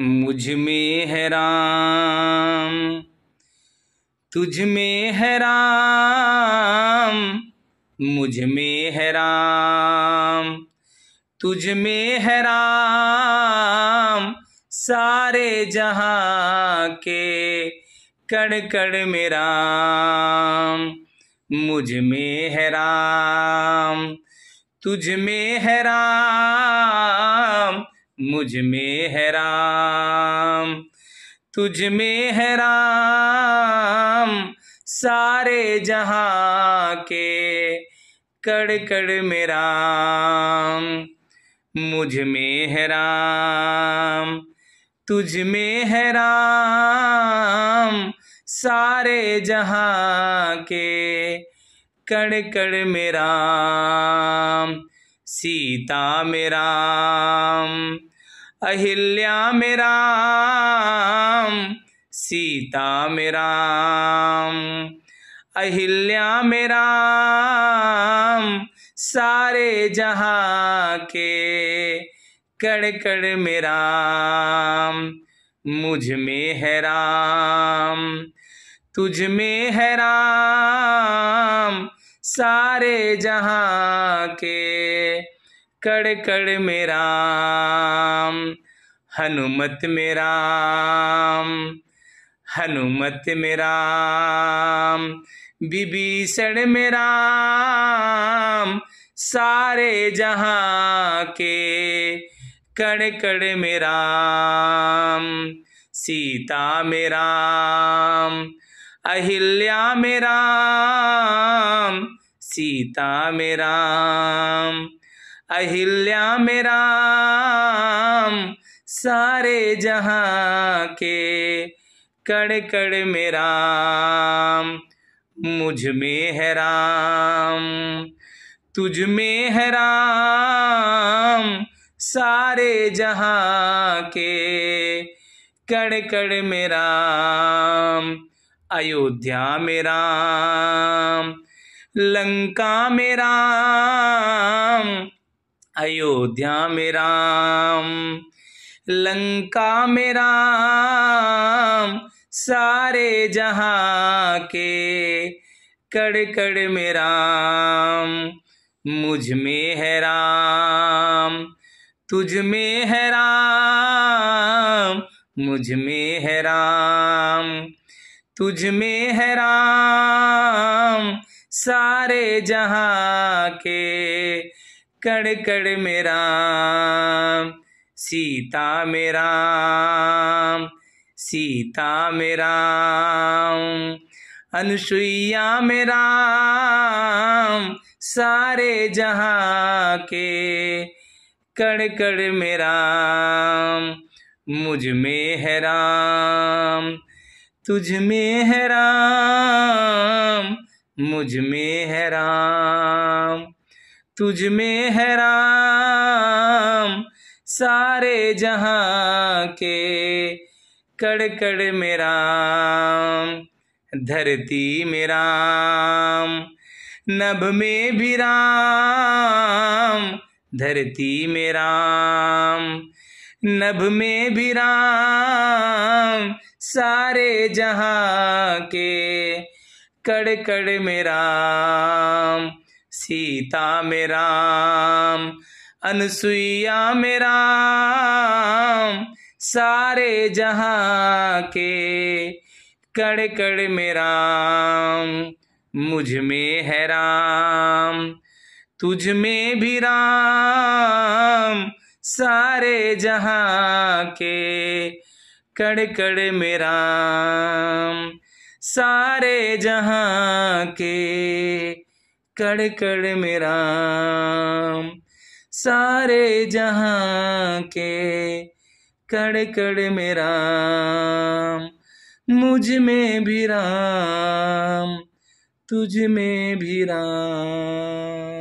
मुझ में है राम तुझ में है राम मुझ में है राम तुझ में है राम सारे जहाँ के कण कण में राम मुझ में है राम तुझ में है राम मुझ में है राम तुझ में है राम सारे जहाँ के कड़ कड़ में राम मुझ में है राम तुझ में है राम सारे जहाँ के कड़ कड़ में राम सीता में राम अहिल्या मेराम सीता मेराम अहिल्या मेराम सारे जहां के कण कण मुझ में है राम तुझ में है राम सारे जहां के कड़ कड़ में हनुमत मेरा हनुमत मेरा विभीषण मेरा सारे जहाँ के कण कण में सीता मेरा अहिल्या मेरा सीता मेरा अहिल्या मेरा सारे जहां के कड़ कड़ में मुझ में है राम तुझ में है राम सारे जहां के कड़ कड़ में अयोध्या मेरा लंका मेरा अयोध्या में राम लंका में राम सारे जहां के कड़ कड़ में राम मुझ में है राम तुझ में है राम मुझ में है राम तुझ में है राम सारे जहाँ के कड़ कड़ मेरा सीता मेरा सीता मेरा अनुसुईया मेरा सारे जहाँ के कड़ कड़ मेरा मुझ में है राम तुझ में है राम मुझ में है राम तुझ में है राम सारे जहां के कड़ कड़ में राम धरती में राम नभ में भी राम धरती में राम नभ में भी राम सारे जहां के कड़ कड़ में राम सीता मेरा अनसुईया में सारे जहां के कड़ कड़ में राम मुझ में है राम तुझ में भी राम सारे जहां के कड़ कड़ में सारे जहां के कड़ कड़ मेरा सारे जहां के कड़ कड़ मेरा मुझ में भी राम तुझ में भी राम